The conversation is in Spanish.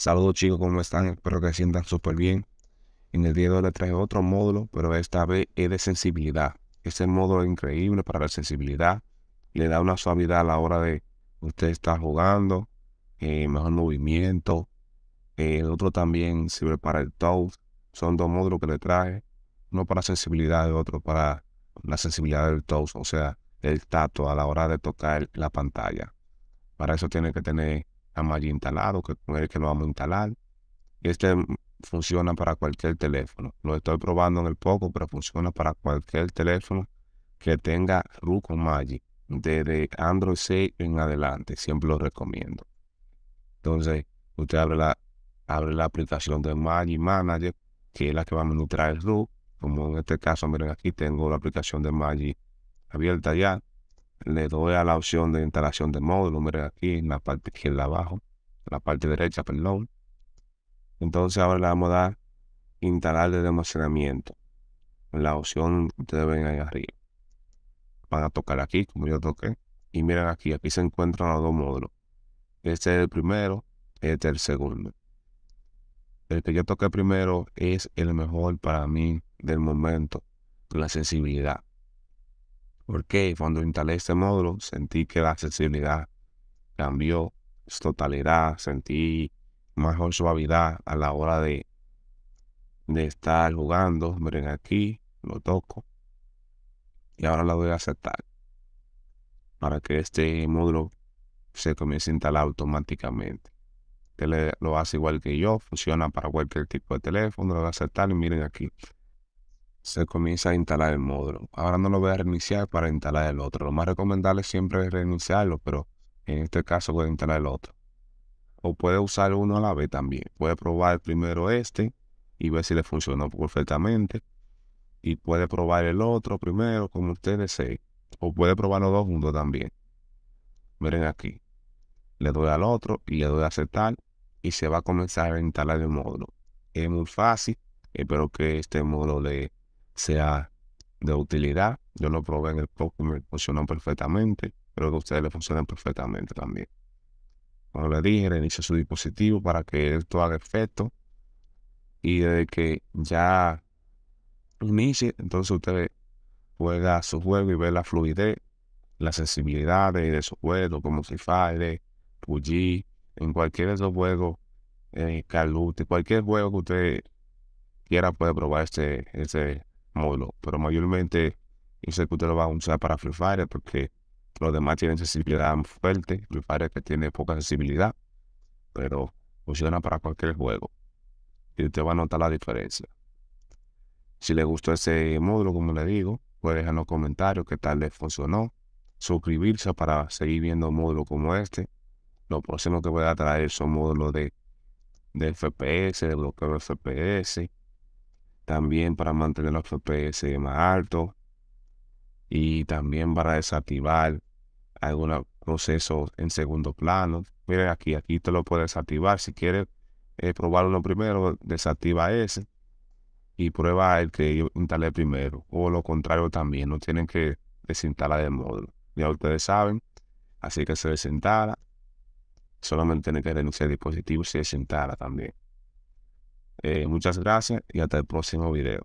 Saludos chicos, ¿cómo están? Espero que se sientan súper bien. En el día de hoy les traje otro módulo, pero esta vez es de sensibilidad. Este módulo es increíble para la sensibilidad. Le da una suavidad a la hora de usted estar jugando, eh, mejor movimiento. el otro también sirve para el toast. Son dos módulos que le traje. Uno para sensibilidad y otro para la sensibilidad del toast, o sea, el tacto a la hora de tocar la pantalla. Para eso tiene que tener está instalado, que con el que lo vamos a instalar. Este mm, funciona para cualquier teléfono. Lo estoy probando en el poco, pero funciona para cualquier teléfono que tenga con Magic. Desde Android 6 en adelante, siempre lo recomiendo. Entonces, usted abre la, abre la aplicación de magi Manager, que es la que va a administrar el Como en este caso, miren aquí, tengo la aplicación de magi abierta ya le doy a la opción de instalación de módulo, miren aquí en la parte izquierda abajo, la parte derecha, perdón. Entonces ahora le vamos a dar instalar de almacenamiento. La opción ustedes ven ahí arriba. Van a tocar aquí, como yo toqué. Y miren aquí, aquí se encuentran los dos módulos. Este es el primero, este es el segundo. El que yo toqué primero es el mejor para mí del momento, la sensibilidad. Porque cuando instalé este módulo sentí que la accesibilidad cambió su totalidad, sentí mejor suavidad a la hora de, de estar jugando. Miren aquí, lo toco y ahora lo voy a aceptar para que este módulo se comience a instalar automáticamente. Usted lo hace igual que yo, funciona para cualquier tipo de teléfono, lo voy a aceptar y miren aquí se comienza a instalar el módulo. Ahora no lo voy a reiniciar para instalar el otro. Lo más recomendable siempre es reiniciarlo, pero en este caso voy a instalar el otro. O puede usar uno a la vez también. Puede probar primero este y ver si le funcionó perfectamente. Y puede probar el otro primero, como usted desee. O puede probar los dos juntos también. Miren aquí. Le doy al otro y le doy a aceptar y se va a comenzar a instalar el módulo. Es muy fácil. Espero que este módulo le sea de utilidad. Yo lo probé en el post y me funcionó perfectamente. Creo que a ustedes les funcionen perfectamente también. Como le dije, reinicie su dispositivo para que esto haga efecto. Y desde que ya inicie, entonces usted juega su juego y ve la fluidez, la sensibilidad de, su juego, como si de PUBG, en cualquier de esos juegos, eh, Call cualquier juego que usted quiera puede probar este, este módulo pero mayormente ese sé que usted lo va a usar para Free Fire porque los demás tienen sensibilidad fuerte, Free Fire que tiene poca sensibilidad, pero funciona para cualquier juego y usted va a notar la diferencia. Si le gustó ese módulo, como le digo, puede dejar en los comentarios qué tal les funcionó. Suscribirse para seguir viendo módulos como este. Lo próximo que voy a traer son módulos de, de FPS, de bloqueo de FPS, también para mantener los FPS más alto y también para desactivar algunos procesos en segundo plano. Miren aquí, aquí te lo puedes desactivar. Si quieres eh, probarlo primero, desactiva ese y prueba el que yo instalé primero. O lo contrario también, no tienen que desinstalar el módulo. Ya ustedes saben, así que se desinstala. Solamente tienen que renunciar el dispositivo y se desinstala también. Eh, muchas gracias y hasta el próximo video.